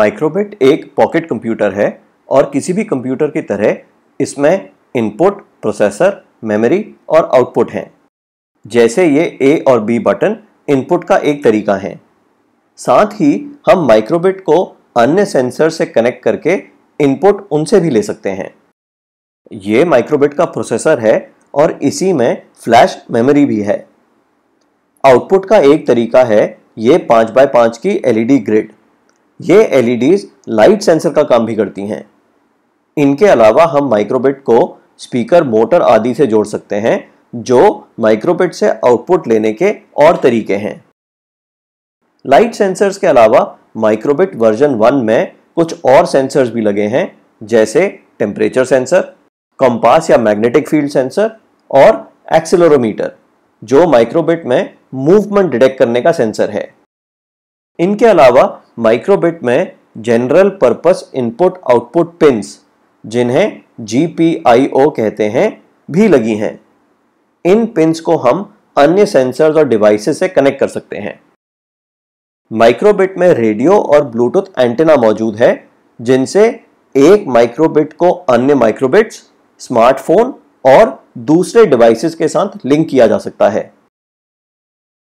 माइक्रोबिट एक pocket computer है और किसी भी कंप्यूटर की तरह इसमें इनपुट प्रोसेसर मेमोरी और आउटपुट हैं जैसे ये ए और बी बटन इनपुट का एक तरीका है साथ ही हम माइक्रोबिट को अन्य सेंसर से कनेक्ट करके इनपुट उनसे भी ले सकते हैं ये माइक्रोबिट का प्रोसेसर है और इसी में फ्लैश मेमोरी भी है आउटपुट का एक तरीका है ये पाँच बाय पाँच की एलईडी ग्रिड ये एलईडीज लाइट सेंसर का काम भी करती हैं इनके अलावा हम माइक्रोबिट को स्पीकर मोटर आदि से जोड़ सकते हैं जो माइक्रोबिट से आउटपुट लेने के और तरीके हैं लाइट सेंसर्स के अलावा माइक्रोबिट वर्जन वन में कुछ और सेंसर्स भी लगे हैं जैसे टेम्परेचर सेंसर कंपास या मैग्नेटिक फील्ड सेंसर और एक्सेलोरोमीटर जो माइक्रोबिट में मूवमेंट डिटेक्ट करने का सेंसर है इनके अलावा माइक्रोबिट में general purpose input output pins जिन्हें जीपीआईओ कहते हैं भी लगी हैं इन पिंस को हम अन्य सेंसर्स और डिवाइसेस से कनेक्ट कर सकते हैं माइक्रोबिट में रेडियो और ब्लूटूथ एंटेना मौजूद है जिनसे एक माइक्रोबिट को अन्य माइक्रोबिट्स स्मार्टफोन और दूसरे डिवाइसेस के साथ लिंक किया जा सकता है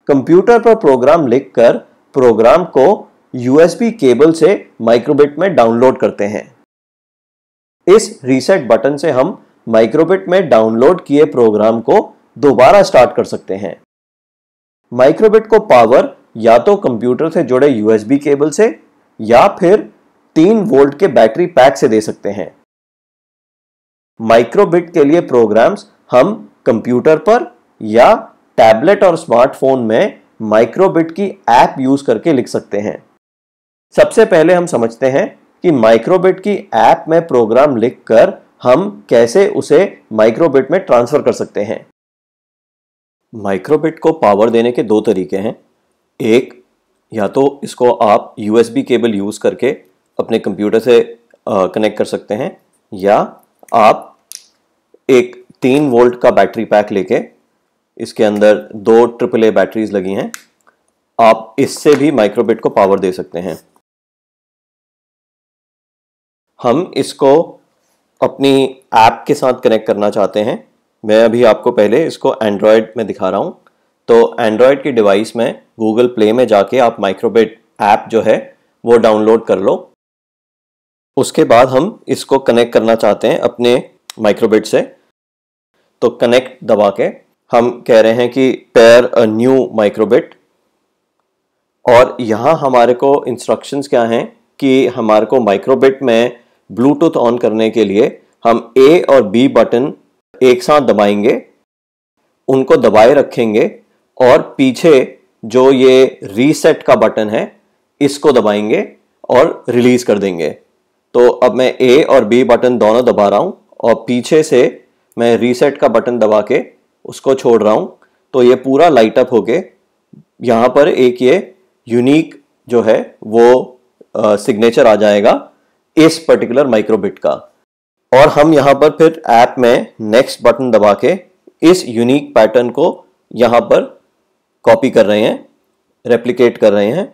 कंप्यूटर पर प्रोग्राम लिखकर प्रोग्राम को यूएसबी केबल से माइक्रोबिट में डाउनलोड करते हैं इस रीसेट बटन से हम माइक्रोबिट में डाउनलोड किए प्रोग्राम को दोबारा स्टार्ट कर सकते हैं माइक्रोबिट को पावर या तो कंप्यूटर से जुड़े यूएसबी केबल से या फिर तीन वोल्ट के बैटरी पैक से दे सकते हैं माइक्रोबिट के लिए प्रोग्राम्स हम कंप्यूटर पर या टैबलेट और स्मार्टफोन में माइक्रोबिट की ऐप यूज करके लिख सकते हैं सबसे पहले हम समझते हैं कि माइक्रोबिट की ऐप में प्रोग्राम लिखकर हम कैसे उसे माइक्रोबिट में ट्रांसफर कर सकते हैं माइक्रोबिट को पावर देने के दो तरीके हैं एक या तो इसको आप यूएसबी केबल यूज़ करके अपने कंप्यूटर से कनेक्ट कर सकते हैं या आप एक तीन वोल्ट का बैटरी पैक लेके इसके अंदर दो ट्रिपल ए बैटरीज लगी हैं आप इससे भी माइक्रोबिट को पावर दे सकते हैं हम इसको अपनी ऐप के साथ कनेक्ट करना चाहते हैं मैं अभी आपको पहले इसको एंड्रॉयड में दिखा रहा हूँ तो एंड्रॉयड की डिवाइस में गूगल प्ले में जाके आप माइक्रोबिट ऐप जो है वो डाउनलोड कर लो उसके बाद हम इसको कनेक्ट करना चाहते हैं अपने माइक्रोबिट से तो कनेक्ट दबा के हम कह रहे हैं कि पेयर अ न्यू माइक्रोबिट और यहाँ हमारे को इंस्ट्रक्शंस क्या हैं कि हमारे को माइक्रोबिट में ब्लूटूथ ऑन करने के लिए हम ए और बी बटन एक साथ दबाएंगे उनको दबाए रखेंगे और पीछे जो ये रीसेट का बटन है इसको दबाएंगे और रिलीज़ कर देंगे तो अब मैं ए और बी बटन दोनों दबा रहा हूँ और पीछे से मैं रीसेट का बटन दबा के उसको छोड़ रहा हूँ तो ये पूरा लाइट अप होके यहाँ पर एक ये यूनिक जो है वो सिग्नेचर आ जाएगा इस पर्टिकुलर माइक्रोबिट का और हम यहाँ पर फिर ऐप में नेक्स्ट बटन दबा के इस यूनिक पैटर्न को यहाँ पर कॉपी कर रहे हैं रेप्लिकेट कर रहे हैं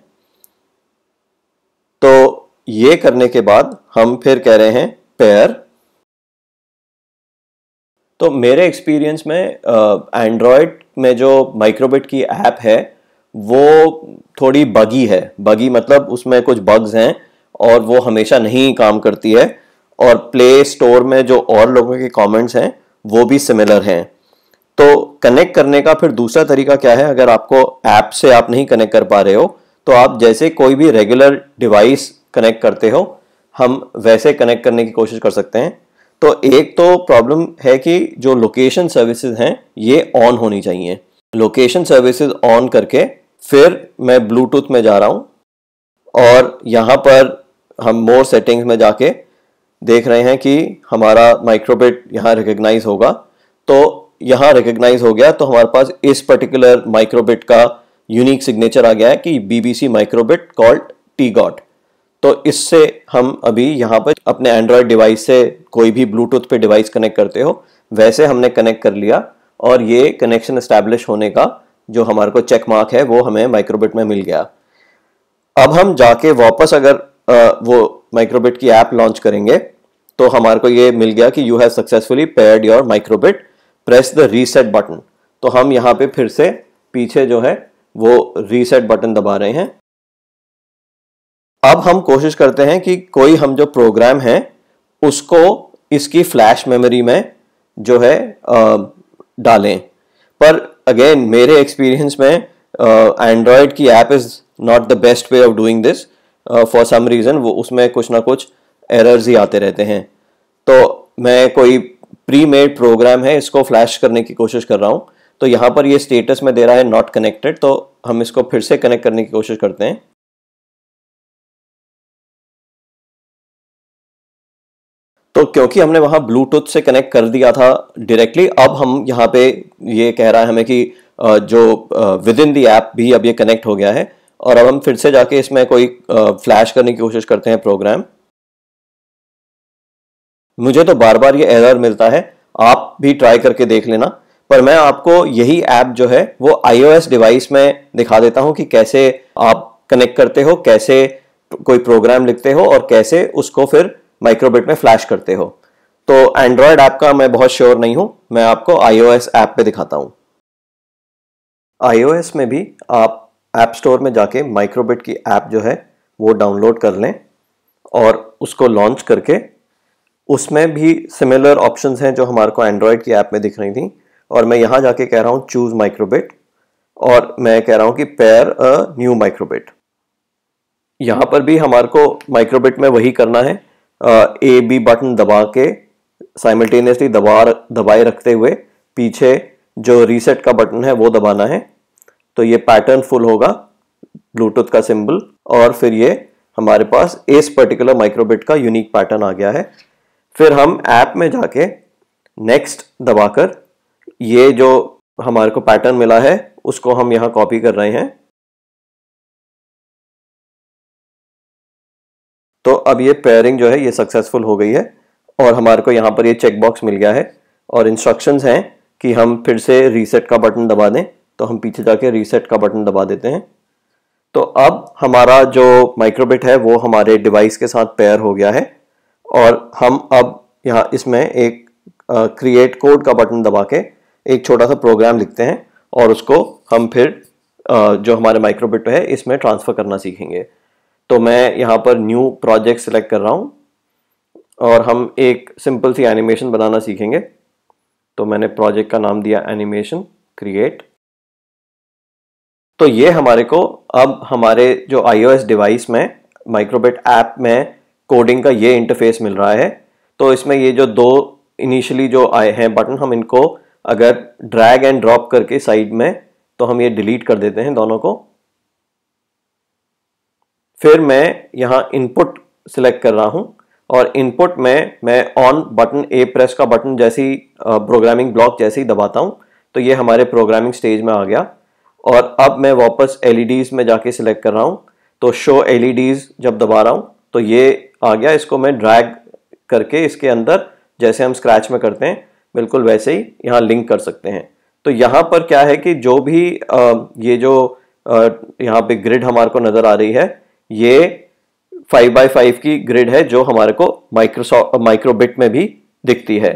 तो ये करने के बाद हम फिर कह रहे हैं पेयर तो मेरे एक्सपीरियंस में एंड्रॉयड में जो माइक्रोबिट की ऐप है वो थोड़ी बगी है बगी मतलब उसमें कुछ बग्स हैं और वो हमेशा नहीं काम करती है और प्ले स्टोर में जो और लोगों के कमेंट्स हैं वो भी सिमिलर हैं तो कनेक्ट करने का फिर दूसरा तरीका क्या है अगर आपको ऐप से आप नहीं कनेक्ट कर पा रहे हो तो आप जैसे कोई भी रेगुलर डिवाइस कनेक्ट करते हो हम वैसे कनेक्ट करने की कोशिश कर सकते हैं तो एक तो प्रॉब्लम है कि जो लोकेशन सर्विसेज हैं ये ऑन होनी चाहिए लोकेशन सर्विसेज ऑन करके फिर मैं ब्लूटूथ में जा रहा हूँ और यहाँ पर हम मोर सेटिंग्स में जाके देख रहे हैं कि हमारा माइक्रोबिट यहाँ रिकग्नाइज होगा तो यहाँ रिकग्नाइज हो गया तो हमारे पास इस पर्टिकुलर माइक्रोबिट का यूनिक सिग्नेचर आ गया है कि BBC microbit called T got तो इससे हम अभी यहाँ पर अपने एंड्रॉयड डिवाइस से कोई भी ब्लूटूथ पे डिवाइस कनेक्ट करते हो वैसे हमने कनेक्ट कर लिया और ये कनेक्शन इस्टेब्लिश होने का जो हमारे को चेक मार्क है वो हमें माइक्रोबिट में मिल गया अब हम जाके वापस अगर आ, वो माइक्रोबिट की ऐप लॉन्च करेंगे तो हमारे को ये मिल गया कि you have successfully paired your microbit press the reset button तो हम यहाँ पे फिर से पीछे जो है वो रीसेट बटन दबा रहे हैं अब हम कोशिश करते हैं कि कोई हम जो प्रोग्राम है उसको इसकी फ्लैश मेमोरी में जो है आ, डालें पर अगेन मेरे एक्सपीरियंस में एंड्रॉयड की app is not the best way of doing this for some reason वो उसमें कुछ ना कुछ एरर्स ही आते रहते हैं तो मैं कोई प्री मेड प्रोग्राम है इसको फ्लैश करने की कोशिश कर रहा हूँ तो यहाँ पर ये स्टेटस में दे रहा है नॉट कनेक्टेड तो हम इसको फिर से कनेक्ट करने की कोशिश करते हैं तो क्योंकि हमने वहां ब्लूटूथ से कनेक्ट कर दिया था डायरेक्टली अब हम यहाँ पे ये कह रहा है हमें कि जो विद इन दी ऐप भी अब ये कनेक्ट हो गया है और अब हम फिर से जाके इसमें कोई फ्लैश करने की कोशिश करते हैं प्रोग्राम मुझे तो बार बार ये एरर मिलता है आप भी ट्राई करके देख लेना पर मैं आपको यही ऐप जो है वो आईओएस डिवाइस में दिखा देता हूं कि कैसे आप कनेक्ट करते हो कैसे कोई प्रोग्राम लिखते हो और कैसे उसको फिर माइक्रोबिट में फ्लैश करते हो तो एंड्रॉयड ऐप का मैं बहुत श्योर नहीं हूँ मैं आपको आईओएस ऐप पे दिखाता हूँ आईओएस में भी आप ऐप स्टोर में जाके माइक्रोबिट की ऐप जो है वो डाउनलोड कर लें और उसको लॉन्च करके उसमें भी सिमिलर ऑप्शंस हैं जो हमारे को एंड्रॉयड की ऐप में दिख रही थी और मैं यहाँ जाके कह रहा हूँ चूज़ माइक्रोबिट और मैं कह रहा हूँ कि पेयर अ न्यू माइक्रोबिट यहाँ पर भी हमारे को माइक्रोबिट में वही करना है ए बी बटन दबा के साइमल्टेनियसली दबा दबाए रखते हुए पीछे जो रीसेट का बटन है वो दबाना है तो ये पैटर्न फुल होगा ब्लूटूथ का सिंबल और फिर ये हमारे पास इस पर्टिकुलर माइक्रोबिट का यूनिक पैटर्न आ गया है फिर हम ऐप में जाके नेक्स्ट दबाकर ये जो हमारे को पैटर्न मिला है उसको हम यहाँ कॉपी कर रहे हैं तो अब ये पेयरिंग जो है ये सक्सेसफुल हो गई है और हमारे को यहाँ पर ये चेक बॉक्स मिल गया है और इंस्ट्रक्शंस हैं कि हम फिर से रीसेट का बटन दबा दें तो हम पीछे जाके रीसेट का बटन दबा देते हैं तो अब हमारा जो माइक्रोबिट है वो हमारे डिवाइस के साथ पेयर हो गया है और हम अब यहाँ इसमें एक क्रिएट कोड का बटन दबा के एक छोटा सा प्रोग्राम लिखते हैं और उसको हम फिर आ, जो हमारे माइक्रोबिट है इसमें ट्रांसफ़र करना सीखेंगे तो मैं यहाँ पर न्यू प्रोजेक्ट सेलेक्ट कर रहा हूँ और हम एक सिंपल सी एनिमेशन बनाना सीखेंगे तो मैंने प्रोजेक्ट का नाम दिया एनिमेशन क्रिएट तो ये हमारे को अब हमारे जो आईओएस डिवाइस में माइक्रोबेट ऐप में कोडिंग का ये इंटरफेस मिल रहा है तो इसमें ये जो दो इनिशियली जो आए हैं बटन हम इनको अगर ड्रैग एंड ड्रॉप करके साइड में तो हम ये डिलीट कर देते हैं दोनों को फिर मैं यहाँ इनपुट सिलेक्ट कर रहा हूँ और इनपुट में मैं ऑन बटन ए प्रेस का बटन जैसी प्रोग्रामिंग ब्लॉक जैसे ही दबाता हूँ तो ये हमारे प्रोग्रामिंग स्टेज में आ गया और अब मैं वापस एल e में जाके सिलेक्ट कर रहा हूँ तो शो एल e जब दबा रहा हूँ तो ये आ गया इसको मैं ड्रैग करके इसके अंदर जैसे हम स्क्रैच में करते हैं बिल्कुल वैसे ही यहाँ लिंक कर सकते हैं तो यहाँ पर क्या है कि जो भी ये जो यहाँ पे ग्रिड हमारे को नज़र आ रही है ये फाइव बाई फाइव की ग्रिड है जो हमारे को माइक्रोसॉफ्ट माइक्रोबिट uh, में भी दिखती है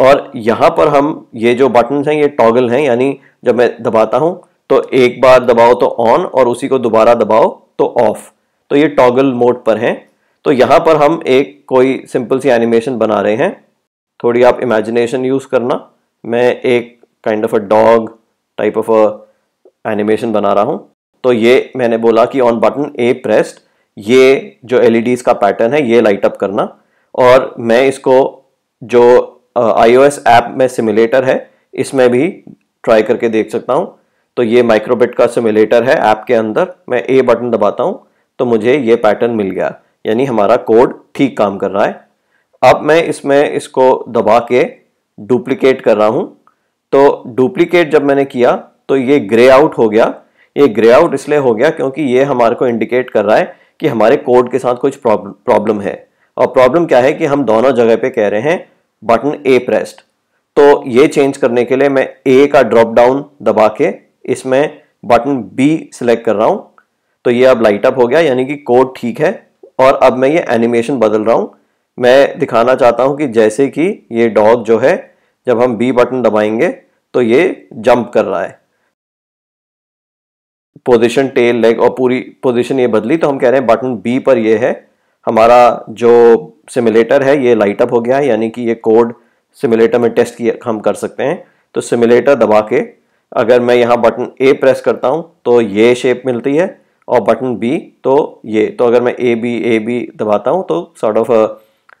और यहाँ पर हम ये जो बटन हैं ये टॉगल हैं यानी जब मैं दबाता हूँ तो एक बार दबाओ तो ऑन और उसी को दोबारा दबाओ तो ऑफ तो ये टॉगल मोड पर हैं तो यहाँ पर हम एक कोई सिंपल सी एनिमेशन बना रहे हैं थोड़ी आप इमेजिनेशन यूज़ करना मैं एक kind of a dog type of a animation बना रहा हूँ तो ये मैंने बोला कि ऑन बटन ए प्रेस्ड ये जो एल e का पैटर्न है ये लाइट अप करना और मैं इसको जो आई ओ ऐप में सिमुलेटर है इसमें भी ट्राई करके देख सकता हूँ तो ये माइक्रोबिट का सिमुलेटर है ऐप के अंदर मैं ए बटन दबाता हूँ तो मुझे ये पैटर्न मिल गया यानी हमारा कोड ठीक काम कर रहा है अब मैं इसमें इसको दबा के डुप्लीकेट कर रहा हूँ तो डुप्लीकेट जब मैंने किया तो ये ग्रे आउट हो गया ये ग्रे आउट इसलिए हो गया क्योंकि ये हमारे को इंडिकेट कर रहा है कि हमारे कोड के साथ कुछ प्रॉब्लम है और प्रॉब्लम क्या है कि हम दोनों जगह पे कह रहे हैं बटन ए प्रेस्ड तो ये चेंज करने के लिए मैं ए का ड्रॉप डाउन दबा के इसमें बटन बी सिलेक्ट कर रहा हूँ तो ये अब लाइट अप हो गया यानी कि कोड ठीक है और अब मैं ये एनिमेशन बदल रहा हूँ मैं दिखाना चाहता हूँ कि जैसे कि ये डॉग जो है जब हम बी बटन दबाएंगे तो ये जंप कर रहा है पोजिशन टेल लेग और पूरी पोजिशन ये बदली तो हम कह रहे हैं बटन बी पर ये है हमारा जो सिमुलेटर है ये लाइट अप हो गया है यानी कि ये कोड सिमुलेटर में टेस्ट किया हम कर सकते हैं तो सिमुलेटर दबा के अगर मैं यहाँ बटन ए प्रेस करता हूँ तो ये शेप मिलती है और बटन बी तो ये तो अगर मैं ए बी ए बी दबाता हूँ तो सॉर्ट ऑफ uh,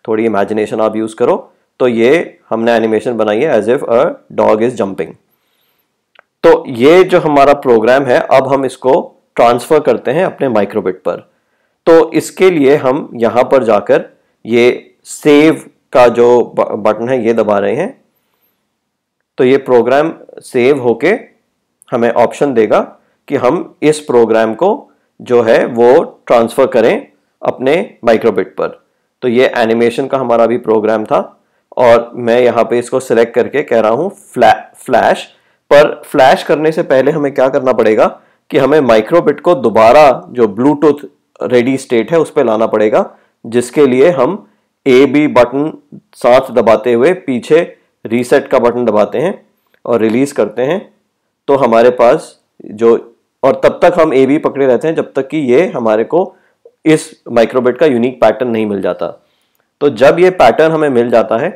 थोड़ी इमेजिनेशन आप यूज़ करो तो ये हमने एनिमेशन बनाई है as if a dog is jumping तो ये जो हमारा प्रोग्राम है अब हम इसको ट्रांसफ़र करते हैं अपने माइक्रोबिट पर तो इसके लिए हम यहाँ पर जाकर ये सेव का जो बटन है ये दबा रहे हैं तो ये प्रोग्राम सेव होके हमें ऑप्शन देगा कि हम इस प्रोग्राम को जो है वो ट्रांसफ़र करें अपने माइक्रोबिट पर तो ये एनिमेशन का हमारा भी प्रोग्राम था और मैं यहाँ पे इसको सिलेक्ट करके कह रहा हूँ फ्लैश पर फ्लैश करने से पहले हमें क्या करना पड़ेगा कि हमें माइक्रोबिट को दोबारा जो ब्लूटूथ रेडी स्टेट है उस पर लाना पड़ेगा जिसके लिए हम ए बी बटन साथ दबाते हुए पीछे रीसेट का बटन दबाते हैं और रिलीज़ करते हैं तो हमारे पास जो और तब तक हम ए बी पकड़े रहते हैं जब तक कि ये हमारे को इस माइक्रोबिट का यूनिक पैटर्न नहीं मिल जाता तो जब ये पैटर्न हमें मिल जाता है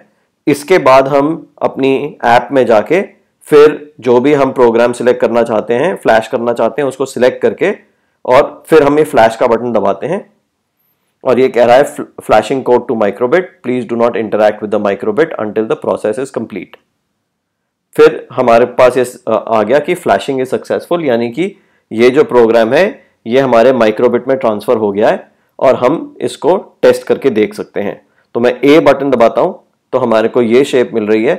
इसके बाद हम अपनी ऐप में जाके फिर जो भी हम प्रोग्राम सिलेक्ट करना चाहते हैं फ्लैश करना चाहते हैं उसको सिलेक्ट करके और फिर हम ये फ्लैश का बटन दबाते हैं और ये कह रहा है flashing code to microbit please do not interact with the microbit until the process is complete फिर हमारे पास ये आ गया कि फ्लैशिंग इज सक्सेसफुल यानी कि ये जो प्रोग्राम है ये हमारे माइक्रोबिट में ट्रांसफर हो गया है और हम इसको टेस्ट करके देख सकते हैं तो मैं ए बटन दबाता हूँ तो हमारे को ये शेप मिल रही है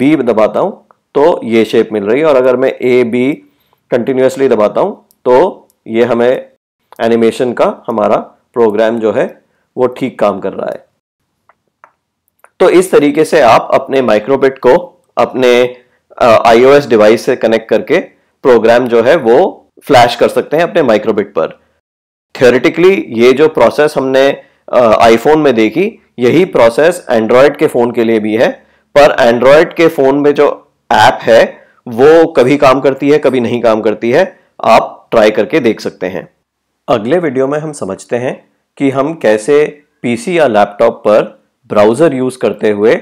बी दबाता हूँ तो ये शेप मिल रही है और अगर मैं ए बी कंटिन्यूसली दबाता हूँ तो ये हमें एनिमेशन का हमारा प्रोग्राम जो है वो ठीक काम कर रहा है तो इस तरीके से आप अपने माइक्रोबिट को अपने आईओएस डिवाइस से कनेक्ट करके प्रोग्राम जो है वो फ्लैश कर सकते हैं अपने माइक्रोबिट पर थियोरिटिकली ये जो प्रोसेस हमने आईफोन में देखी यही प्रोसेस एंड्रॉयड के फ़ोन के लिए भी है पर एंड्रॉयड के फ़ोन में जो ऐप है वो कभी काम करती है कभी नहीं काम करती है आप ट्राई करके देख सकते हैं अगले वीडियो में हम समझते हैं कि हम कैसे पीसी या लैपटॉप पर ब्राउज़र यूज़ करते हुए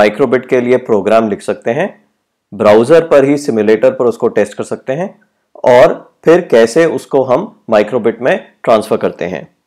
माइक्रोबिट के लिए प्रोग्राम लिख सकते हैं ब्राउज़र पर ही सिमुलेटर पर उसको टेस्ट कर सकते हैं और फिर कैसे उसको हम माइक्रोबिट में ट्रांसफ़र करते हैं